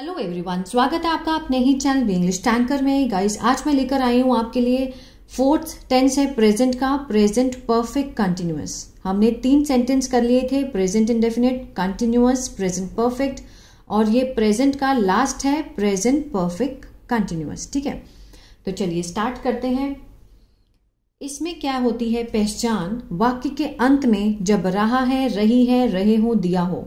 hello everyone स्वागत है आपका अपने ही चैनल भी इंग्लिश टैंकर में गाइस आज मैं लेकर आई हूँ आपके लिए फोर्थ टेंस है प्रेजेंट का प्रेजेंट परफेक्ट कंटिन्यूअस हमने तीन सेंटेंस कर लिए थे present indefinite continuous present perfect और ये प्रेजेंट का लास्ट है प्रेजेंट परफेक्ट कंटिन्यूस ठीक है तो चलिए स्टार्ट करते हैं इसमें क्या होती है पहचान वाक्य के अंत में जब रहा है रही है रहे हो दिया हो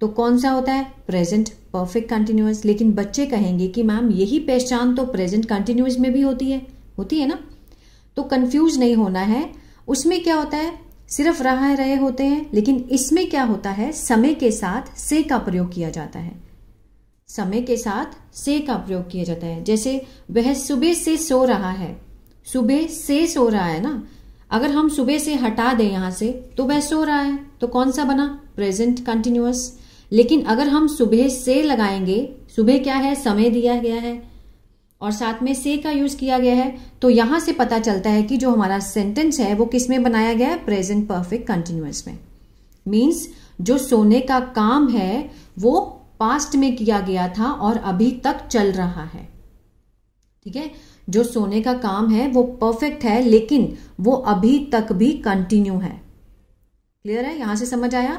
तो कौन सा होता है प्रेजेंट परफेक्ट कंटिन्यूस लेकिन बच्चे कहेंगे कि मैम यही पहचान तो प्रेजेंट कंटिन्यूस में भी होती है होती है ना तो कंफ्यूज नहीं होना है उसमें क्या होता है सिर्फ रहा रहे होते हैं लेकिन इसमें क्या होता है समय के साथ से का प्रयोग किया जाता है समय के साथ से का प्रयोग किया जाता है जैसे वह सुबह से सो रहा है सुबह से सो रहा है ना अगर हम सुबह से हटा दें यहां से तो वह सो रहा है तो कौन सा बना प्रेजेंट कंटिन्यूस लेकिन अगर हम सुबह से लगाएंगे सुबह क्या है समय दिया गया है और साथ में से का यूज किया गया है तो यहां से पता चलता है कि जो हमारा सेंटेंस है वो किस में बनाया गया है प्रेजेंट परफेक्ट कंटिन्यूस में मीन्स जो सोने का काम है वो पास्ट में किया गया था और अभी तक चल रहा है ठीक है जो सोने का काम है वो परफेक्ट है लेकिन वो अभी तक भी कंटिन्यू है क्लियर है यहां से समझ आया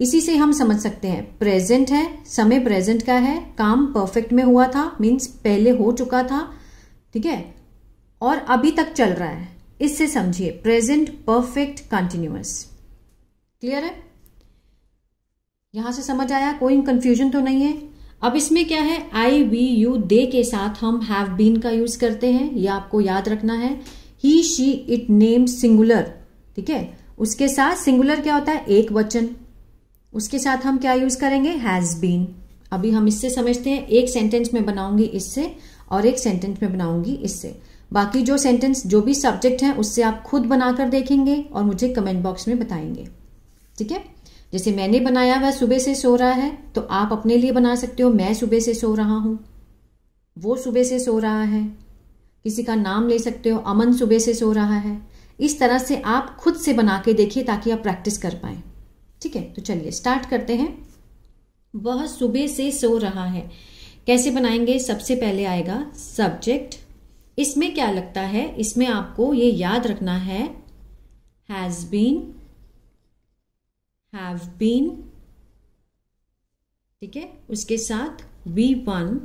इसी से हम समझ सकते हैं प्रेजेंट है समय प्रेजेंट का है काम परफेक्ट में हुआ था मीन्स पहले हो चुका था ठीक है और अभी तक चल रहा है इससे समझिए प्रेजेंट परफेक्ट कंटिन्यूस क्लियर है यहां से समझ आया कोई कंफ्यूजन तो नहीं है अब इसमें क्या है आई वी यू दे के साथ हम हैव बीन का यूज करते हैं ये आपको याद रखना है he she it name singular ठीक है उसके साथ सिंगुलर क्या होता है एक वचन उसके साथ हम क्या यूज करेंगे हैज बीन अभी हम इससे समझते हैं एक सेंटेंस में बनाऊंगी इससे और एक सेंटेंस में बनाऊंगी इससे बाकी जो सेंटेंस जो भी सब्जेक्ट है उससे आप खुद बनाकर देखेंगे और मुझे कमेंट बॉक्स में बताएंगे ठीक है जैसे मैंने बनाया वह सुबह से सो रहा है तो आप अपने लिए बना सकते हो मैं सुबह से सो रहा हूँ वो सुबह से सो रहा है किसी का नाम ले सकते हो अमन सुबह से सो रहा है इस तरह से आप खुद से बना के देखिए ताकि आप प्रैक्टिस कर पाए ठीक है तो चलिए स्टार्ट करते हैं वह सुबह से सो रहा है कैसे बनाएंगे सबसे पहले आएगा सब्जेक्ट इसमें क्या लगता है इसमें आपको ये याद रखना है हैज़ बीन हैव बीन ठीक है उसके साथ V one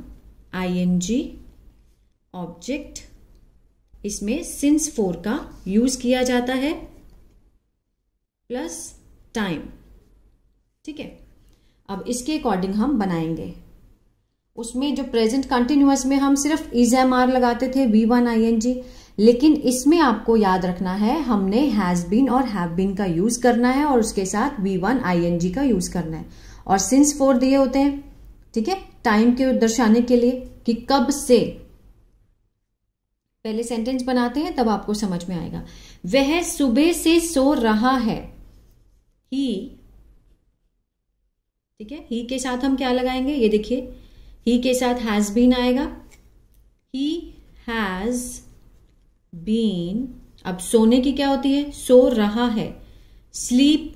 I N G object इसमें सिंस फोर का यूज किया जाता है प्लस टाइम ठीक है अब इसके अकॉर्डिंग हम बनाएंगे उसमें जो प्रेजेंट कंटिन्यूस में हम सिर्फ इज एम आर लगाते थे V one I N G लेकिन इसमें आपको याद रखना है हमने हैज़ बीन और हैव बीन का यूज़ करना है और उसके साथ V one I N G का यूज़ करना है और सिंस फोर दिए होते हैं ठीक है टाइम के दर्शाने के लिए कि कब से पहले सेंटेंस बनाते हैं तब आपको समझ में आएगा वह सुबह से सो रहा है ही ठीक है ही के साथ हम क्या लगाएंगे ये देखिए ही के साथ हैज़ बीन आएगा ही हैज़ बीन अब सोने की क्या होती है सो रहा है स्लीप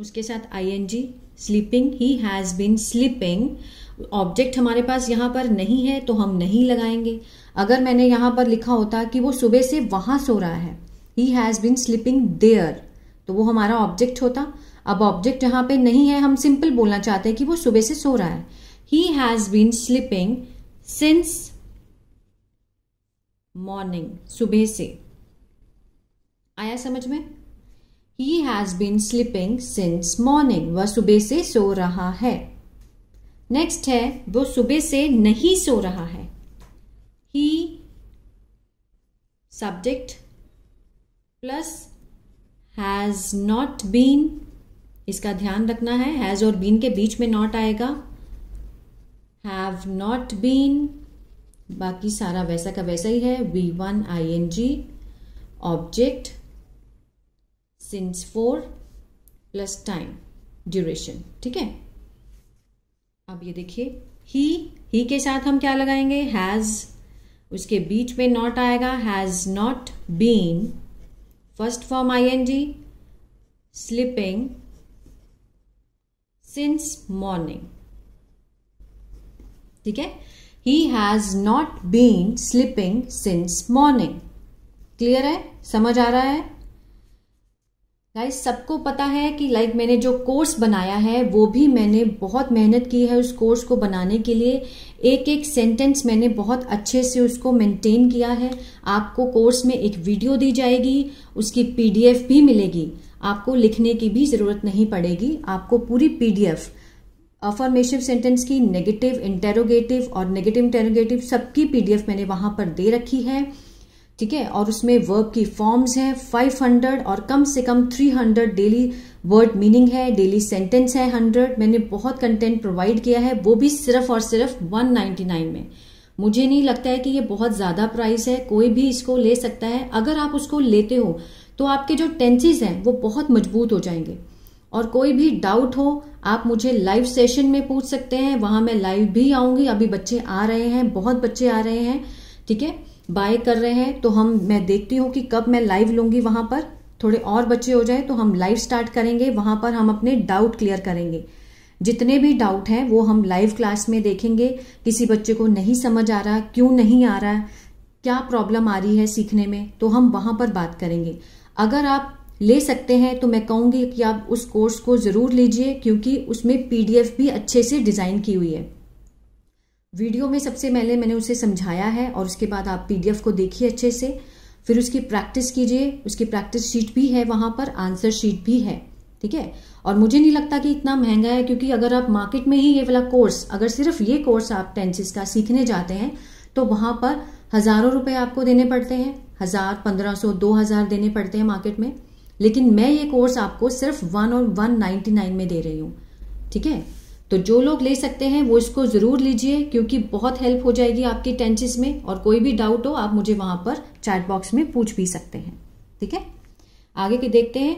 उसके साथ I N G sleeping he has been sleeping object हमारे पास यहां पर नहीं है तो हम नहीं लगाएंगे अगर मैंने यहां पर लिखा होता कि वो सुबह से वहां सो रहा है he has been sleeping there तो वो हमारा ऑब्जेक्ट होता अब ऑब्जेक्ट यहाँ पे नहीं है हम सिंपल बोलना चाहते हैं कि वो सुबह से सो रहा है he has been sleeping since morning सुबह से आया समझ में he has been sleeping since morning वह सुबह से सो रहा है नेक्स्ट है वो सुबह से नहीं सो रहा है he subject plus has not been इसका ध्यान रखना है हैज़ और बीन के बीच में नॉट आएगा हैव नॉट बीन बाकी सारा वैसा का वैसा ही है V one I N G object since for plus time duration ठीक है अब ये देखिए ही ही के साथ हम क्या लगाएंगे हैज़ उसके बीच में नॉट आएगा has not been first form I N G sleeping since morning ठीक है he has not been sleeping since morning clear है समझ आ रहा है गाइस सबको पता है कि लाइक like मैंने जो कोर्स बनाया है वो भी मैंने बहुत मेहनत की है उस कोर्स को बनाने के लिए एक एक सेंटेंस मैंने बहुत अच्छे से उसको मेंटेन किया है आपको कोर्स में एक वीडियो दी जाएगी उसकी पीडीएफ भी मिलेगी आपको लिखने की भी ज़रूरत नहीं पड़ेगी आपको पूरी पीडीएफ अफॉर्मेटिव सेंटेंस की नेगेटिव इंटेरोगेटिव और नेगेटिव इंटेरोगेटिव सबकी पीडीएफ मैंने वहां पर दे रखी है ठीक है और उसमें वर्ब की फॉर्म्स हैं 500 और कम से कम 300 डेली वर्ड मीनिंग है डेली सेंटेंस है 100 मैंने बहुत कंटेंट प्रोवाइड किया है वो भी सिर्फ और सिर्फ 199 में मुझे नहीं लगता है कि ये बहुत ज़्यादा प्राइस है कोई भी इसको ले सकता है अगर आप उसको लेते हो तो आपके जो टेंसेज हैं वो बहुत मजबूत हो जाएंगे और कोई भी डाउट हो आप मुझे लाइव सेशन में पूछ सकते हैं वहाँ मैं लाइव भी आऊँगी अभी बच्चे आ रहे हैं बहुत बच्चे आ रहे हैं ठीक है बाय कर रहे हैं तो हम मैं देखती हूँ कि कब मैं लाइव लूंगी वहाँ पर थोड़े और बच्चे हो जाए तो हम लाइव स्टार्ट करेंगे वहाँ पर हम अपने डाउट क्लियर करेंगे जितने भी डाउट हैं वो हम लाइव क्लास में देखेंगे किसी बच्चे को नहीं समझ आ रहा क्यों नहीं आ रहा क्या प्रॉब्लम आ रही है सीखने में तो हम वहाँ पर बात करेंगे अगर आप ले सकते हैं तो मैं कहूँगी कि आप उस कोर्स को ज़रूर लीजिए क्योंकि उसमें पीडीएफ भी अच्छे से डिज़ाइन की हुई है वीडियो में सबसे पहले मैंने उसे समझाया है और उसके बाद आप पीडीएफ को देखिए अच्छे से फिर उसकी प्रैक्टिस कीजिए उसकी प्रैक्टिस शीट भी है वहाँ पर आंसर शीट भी है ठीक है और मुझे नहीं लगता कि इतना महंगा है क्योंकि अगर आप मार्केट में ही ये वाला कोर्स अगर सिर्फ ये कोर्स आप टेंसिस का सीखने जाते हैं तो वहाँ पर हज़ारों रुपये आपको देने पड़ते हैं हज़ार पंद्रह सौ दो हज़ार देने पड़ते हैं मार्केट में लेकिन मैं ये कोर्स आपको सिर्फ वन और वन नाइन्टी नाइन में दे रही हूँ ठीक है तो जो लोग ले सकते हैं वो इसको ज़रूर लीजिए क्योंकि बहुत हेल्प हो जाएगी आपकी टेंचिस में और कोई भी डाउट हो आप मुझे वहाँ पर चैट बॉक्स में पूछ भी सकते हैं ठीक है आगे के देखते हैं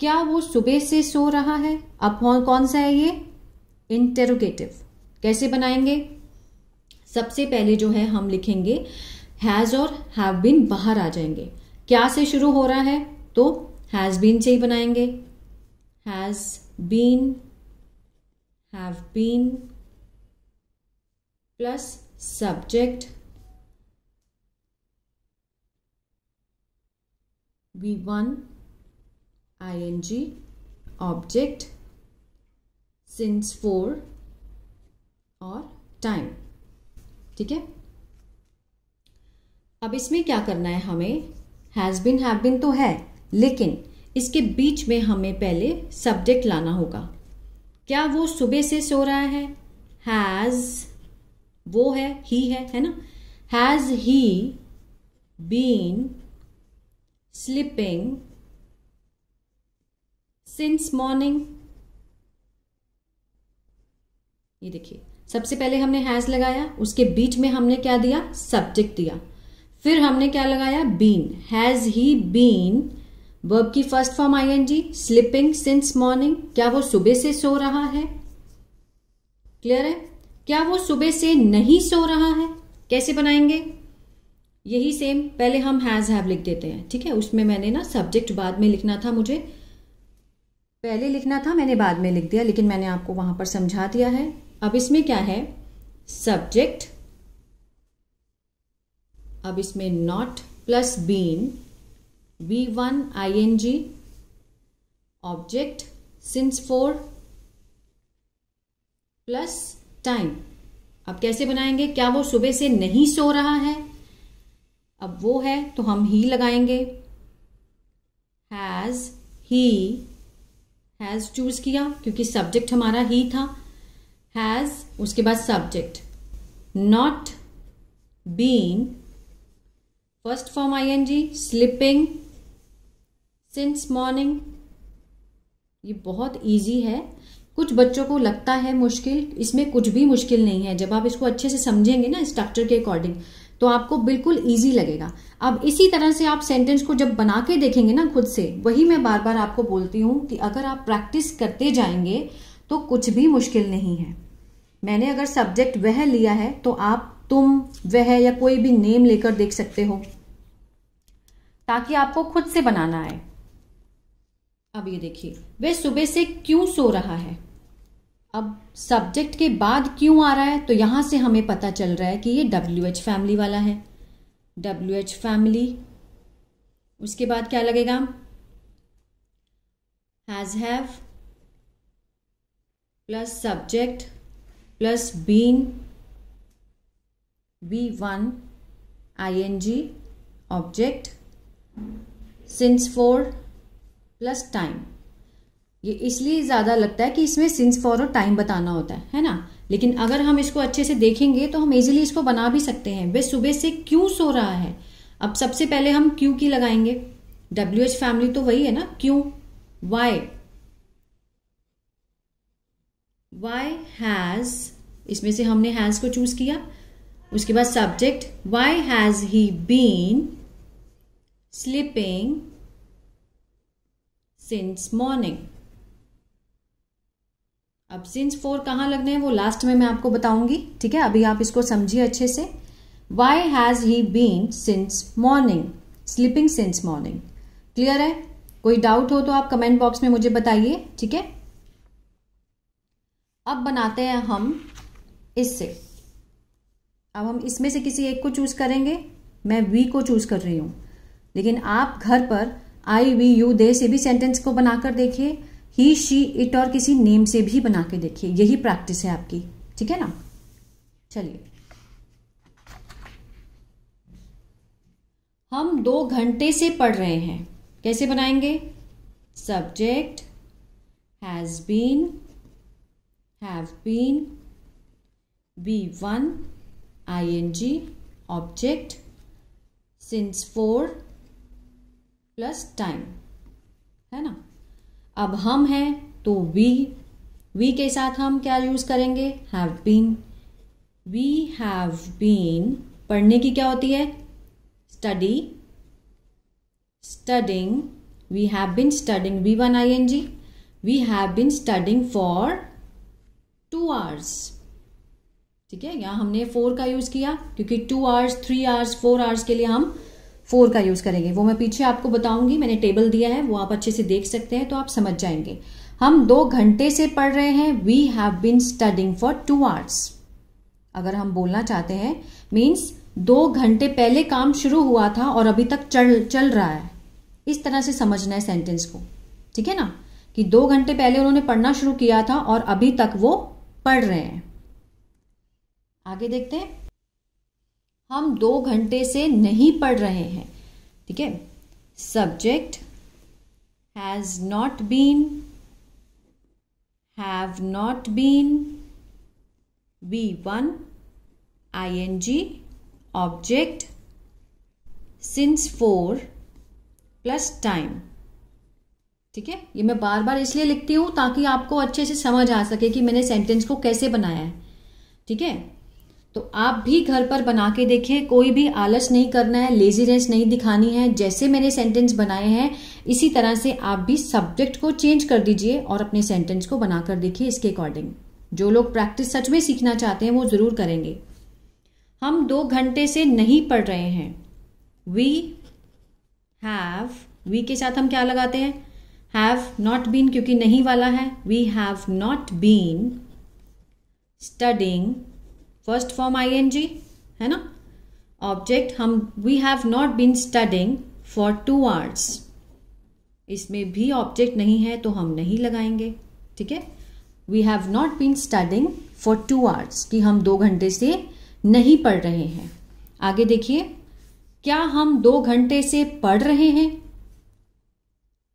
क्या वो सुबह से सो रहा है अब कौन सा है ये इंटेरोगेटिव कैसे बनाएंगे सबसे पहले जो है हम लिखेंगे हैज़ और हैव बीन बाहर आ जाएंगे क्या से शुरू हो रहा है तो हैज़ बीन से ही बनाएंगे has been have been plus subject V one I N G object since for और टाइम ठीक है अब इसमें क्या करना है हमें हैज़ बिन हैव बिन तो है लेकिन इसके बीच में हमें पहले सब्जेक्ट लाना होगा क्या वो सुबह से सो रहा है हैज़ वो है ही है है ना has he been sleeping since morning ये देखिए सबसे पहले हमने हैज़ लगाया उसके बीच में हमने क्या दिया सब्जेक्ट दिया फिर हमने क्या लगाया been has he been verb की first form I N G sleeping since morning क्या वो सुबह से सो रहा है क्लियर है क्या वो सुबह से नहीं सो रहा है कैसे बनाएंगे यही सेम पहले हम हैज हैव लिख देते हैं ठीक है उसमें मैंने ना सब्जेक्ट बाद में लिखना था मुझे पहले लिखना था मैंने बाद में लिख दिया लेकिन मैंने आपको वहां पर समझा दिया है अब इसमें क्या है सब्जेक्ट अब इसमें not plus been V one I N G object since for plus time अब कैसे बनाएंगे क्या वो सुबह से नहीं सो रहा है अब वो है तो हम ही लगाएंगे हैज़ ही हैज़ चूज़ किया क्योंकि सब्जेक्ट हमारा ही था हैज़ उसके बाद subject not been I N G sleeping since morning ये बहुत ईजी है कुछ बच्चों को लगता है मुश्किल इसमें कुछ भी मुश्किल नहीं है जब आप इसको अच्छे से समझेंगे ना स्ट्रक्चर के अकॉर्डिंग तो आपको बिल्कुल ईजी लगेगा अब इसी तरह से आप सेंटेंस को जब बना के देखेंगे ना खुद से वही मैं बार बार आपको बोलती हूँ कि अगर आप प्रैक्टिस करते जाएंगे तो कुछ भी मुश्किल नहीं है मैंने अगर सब्जेक्ट वह लिया है तो आप तुम वह या कोई भी नेम लेकर देख सकते हो ताकि आपको खुद से बनाना आए अब ये देखिए वह सुबह से क्यों सो रहा है अब सब्जेक्ट के बाद क्यों आ रहा है तो यहां से हमें पता चल रहा है कि ये डब्ल्यू एच फैमिली वाला है डब्ल्यू एच फैमिली उसके बाद क्या लगेगा has have plus subject plus been V one I N G object since for plus time ये इसलिए ज़्यादा लगता है कि इसमें सिंस फॉर और टाइम बताना होता है है ना लेकिन अगर हम इसको अच्छे से देखेंगे तो हम इजिली इसको बना भी सकते हैं वे सुबह से क्यों सो रहा है अब सबसे पहले हम क्यू की लगाएंगे डब्ल्यू एच फैमिली तो वही है ना क्यों वाई वाई हैज़ इसमें से हमने हैज़ को चूज़ किया उसके बाद subject why has he been sleeping since morning अब सिंस फोर कहाँ लगने हैं वो लास्ट में मैं आपको बताऊंगी ठीक है अभी आप इसको समझिए अच्छे से why has he been since morning sleeping since morning clear है कोई डाउट हो तो आप कमेंट बॉक्स में मुझे बताइए ठीक है अब बनाते हैं हम इससे अब हम इसमें से किसी एक को चूज़ करेंगे मैं वी को चूज़ कर रही हूं लेकिन आप घर पर आई वी यू दे से भी सेंटेंस को बनाकर देखिए ही शी इट और किसी नेम से भी बना के देखिए यही प्रैक्टिस है आपकी ठीक है ना चलिए हम दो घंटे से पढ़ रहे हैं कैसे बनाएंगे subject has been have been V one I N G object since for plus time है ना अब हम हैं तो वी वी के साथ हम क्या यूज़ करेंगे have been we have been पढ़ने की क्या होती है study studying we have been studying V one I N G we have been studying for two hours ठीक है यहां हमने फोर का यूज़ किया क्योंकि two hours three hours four hours के लिए हम फोर का यूज करेंगे वो मैं पीछे आपको बताऊंगी मैंने टेबल दिया है वो आप अच्छे से देख सकते हैं तो आप समझ जाएंगे हम दो घंटे से पढ़ रहे हैं we have been studying for two hours अगर हम बोलना चाहते हैं मीन्स दो घंटे पहले काम शुरू हुआ था और अभी तक चल चल रहा है इस तरह से समझना है सेंटेंस को ठीक है ना कि दो घंटे पहले उन्होंने पढ़ना शुरू किया था और अभी तक वो पढ़ रहे हैं आगे देखते हैं हम दो घंटे से नहीं पढ़ रहे हैं ठीक है subject has not been have not been V one I N G object since for plus time ठीक है ये मैं बार बार इसलिए लिखती हूं ताकि आपको अच्छे से समझ आ सके कि मैंने सेंटेंस को कैसे बनाया है ठीक है तो आप भी घर पर बना के देखें कोई भी आलस नहीं करना है लेजीनेस नहीं दिखानी है जैसे मैंने सेंटेंस बनाए हैं इसी तरह से आप भी सब्जेक्ट को चेंज कर दीजिए और अपने सेंटेंस को बनाकर देखिए इसके अकॉर्डिंग जो लोग प्रैक्टिस सच में सीखना चाहते हैं वो ज़रूर करेंगे हम दो घंटे से नहीं पढ़ रहे हैं वी हैव वी के साथ हम क्या लगाते हैं हैव नॉट बीन क्योंकि नहीं वाला है we have not been studying first form I N G है ना ऑब्जेक्ट हम we have not been studying for two hours इसमें भी ऑब्जेक्ट नहीं है तो हम नहीं लगाएंगे ठीक है we have not been studying for two hours कि हम दो घंटे से नहीं पढ़ रहे हैं आगे देखिए क्या हम दो घंटे से पढ़ रहे हैं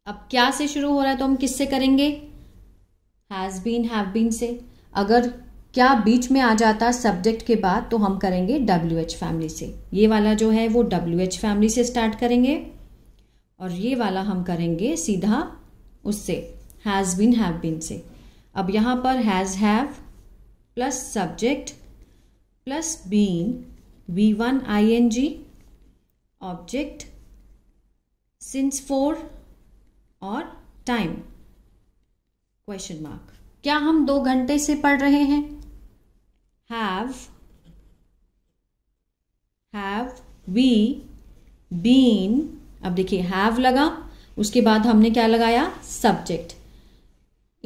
अब क्या से शुरू हो रहा है तो हम किससे करेंगे हैज़ बीन हैव बीन से अगर क्या बीच में आ जाता सब्जेक्ट के बाद तो हम करेंगे डब्ल्यू एच फैमिली से ये वाला जो है वो डब्ल्यू एच फैमिली से स्टार्ट करेंगे और ये वाला हम करेंगे सीधा उससे हैज़ बिन हैव बिन से अब यहाँ पर has have plus subject plus been V one I N G object since for और टाइम क्वेश्चन मार्क क्या हम दो घंटे से पढ़ रहे हैं have have we been अब देखिए have लगा उसके बाद हमने क्या लगाया सब्जेक्ट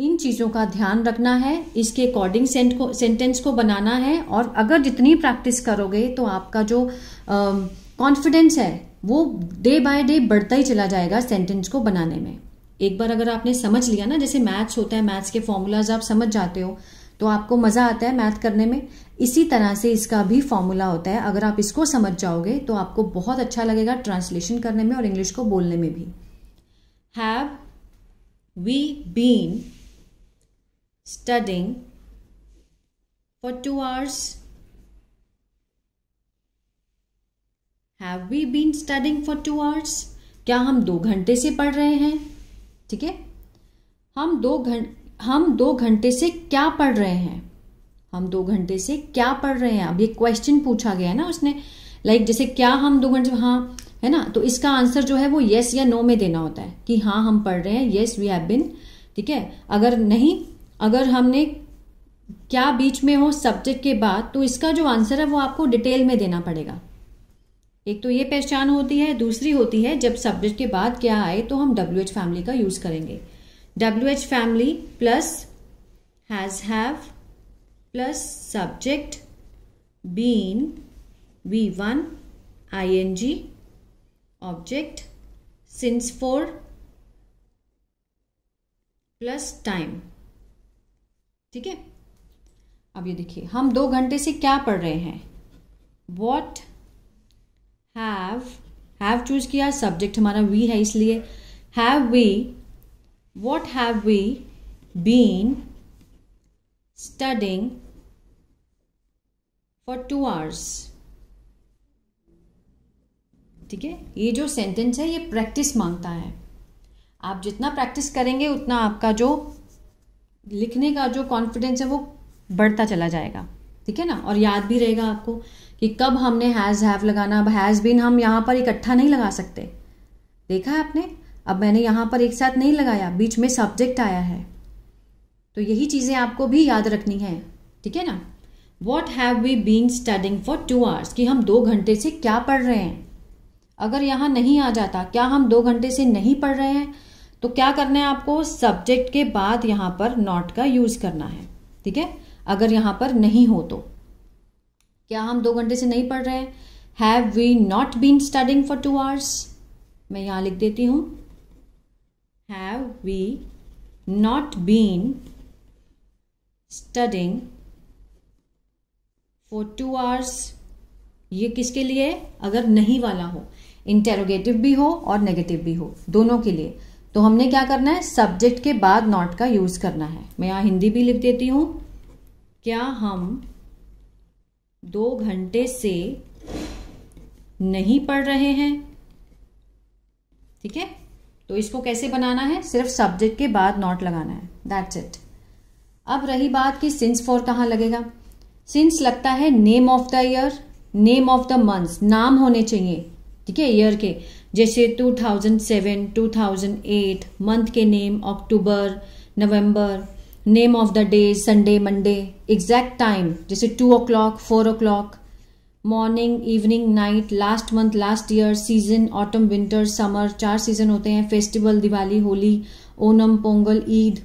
इन चीज़ों का ध्यान रखना है इसके अकॉर्डिंग सेंटेंस को बनाना है और अगर जितनी प्रैक्टिस करोगे तो आपका जो कॉन्फिडेंस है वो डे बाय डे बढ़ता ही चला जाएगा सेंटेंस को बनाने में एक बार अगर आपने समझ लिया ना जैसे मैथ्स होता है मैथ्स के फॉर्मूलाज आप समझ जाते हो तो आपको मज़ा आता है मैथ करने में इसी तरह से इसका भी फॉर्मूला होता है अगर आप इसको समझ जाओगे तो आपको बहुत अच्छा लगेगा ट्रांसलेशन करने में और इंग्लिश को बोलने में भी have we been studying for two hours have we been studying for two hours क्या हम दो घंटे से पढ़ रहे हैं ठीक है हम दो घंटे हम दो घंटे से क्या पढ़ रहे हैं हम दो घंटे से क्या पढ़ रहे हैं अब ये क्वेश्चन पूछा गया है ना उसने लाइक like जैसे क्या हम दो घंटे हाँ है ना तो इसका आंसर जो है वो येस या नो में देना होता है कि हाँ हम पढ़ रहे हैं येस वी हैव बिन ठीक है अगर नहीं अगर हमने क्या बीच में हो सब्जेक्ट के बाद तो इसका जो आंसर है वो आपको डिटेल में देना पड़ेगा एक तो ये पहचान होती है दूसरी होती है जब सब्जेक्ट के बाद क्या आए तो हम डब्ल्यू एच फैमिली का यूज़ करेंगे W H family plus has have plus subject been V one I N G object since for plus time ठीक है अब ये देखिए हम दो घंटे से क्या पढ़ रहे हैं वॉट हैव हैव चूज किया सब्जेक्ट हमारा वी है इसलिए have we what have we been studying for two hours ठीक है ये जो सेंटेंस है ये प्रैक्टिस मांगता है आप जितना प्रैक्टिस करेंगे उतना आपका जो लिखने का जो कॉन्फिडेंस है वो बढ़ता चला जाएगा ठीक है ना और याद भी रहेगा आपको कि कब हमने हैज़ हैव लगाना अब हैज़ बीन हम यहाँ पर इकट्ठा नहीं लगा सकते देखा है आपने अब मैंने यहाँ पर एक साथ नहीं लगाया बीच में सब्जेक्ट आया है तो यही चीज़ें आपको भी याद रखनी है ठीक है ना what have we been studying for two hours कि हम दो घंटे से क्या पढ़ रहे हैं अगर यहाँ नहीं आ जाता क्या हम दो घंटे से नहीं पढ़ रहे हैं तो क्या करना है आपको सब्जेक्ट के बाद यहाँ पर नॉट का यूज़ करना है ठीक है अगर यहाँ पर नहीं हो तो क्या हम दो घंटे से नहीं पढ़ रहे हैं have we not been studying for two hours मैं यहां लिख देती हूँ have we not been studying for two hours ये किसके लिए अगर नहीं वाला हो इंटेरोगेटिव भी हो और नेगेटिव भी हो दोनों के लिए तो हमने क्या करना है सब्जेक्ट के बाद नॉट का यूज करना है मैं यहां हिंदी भी लिख देती हूं क्या हम दो घंटे से नहीं पढ़ रहे हैं ठीक है तो इसको कैसे बनाना है सिर्फ सब्जेक्ट के बाद नॉट लगाना है दैट्स इट अब रही बात कि सिंस फॉर कहाँ लगेगा सिंस लगता है name of the year name of the month नाम होने चाहिए ठीक है ईयर के जैसे 2007, 2008, मंथ के name October November name of the day Sunday Monday exact time जैसे two o'clock four o'clock morning evening night last month last year season autumn winter summer चार सीज़न होते हैं festival Diwali Holi Onam Pongal Eid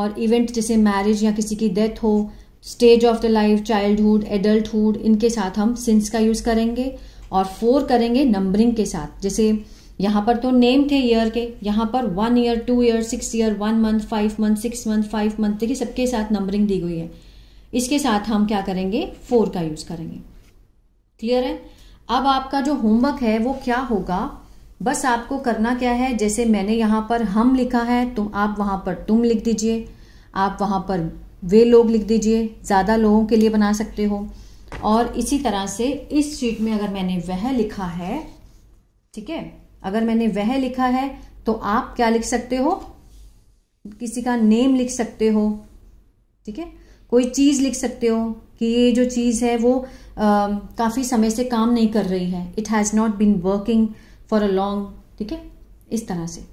और event जैसे marriage या किसी की death हो stage of the life childhood adulthood इनके साथ हम सिंस का यूज़ करेंगे और फोर करेंगे नंबरिंग के साथ जैसे यहाँ पर तो नेम थे ईयर के यहाँ पर one year two year six year one month five month six month five month देखिए सबके साथ नंबरिंग दी गई है इसके साथ हम क्या करेंगे फोर का यूज़ करेंगे क्लियर है अब आपका जो होमवर्क है वो क्या होगा बस आपको करना क्या है जैसे मैंने यहाँ पर हम लिखा है तुम आप वहाँ पर तुम लिख दीजिए आप वहाँ पर वे लोग लिख दीजिए ज़्यादा लोगों के लिए बना सकते हो और इसी तरह से इस शीट में अगर मैंने वह लिखा है ठीक है अगर मैंने वह लिखा है तो आप क्या लिख सकते हो किसी का नेम लिख सकते हो ठीक है कोई चीज़ लिख सकते हो कि ये जो चीज़ है वो काफ़ी समय से काम नहीं कर रही है it has not been working for a long ठीक है इस तरह से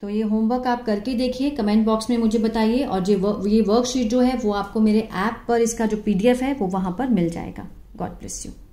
तो ये होमवर्क आप करके देखिए कमेंट बॉक्स में मुझे बताइए और ये वर, ये वर्कशीट जो है वो आपको मेरे ऐप पर इसका जो पीडीएफ है वो वहाँ पर मिल जाएगा गॉड ब्लेस यू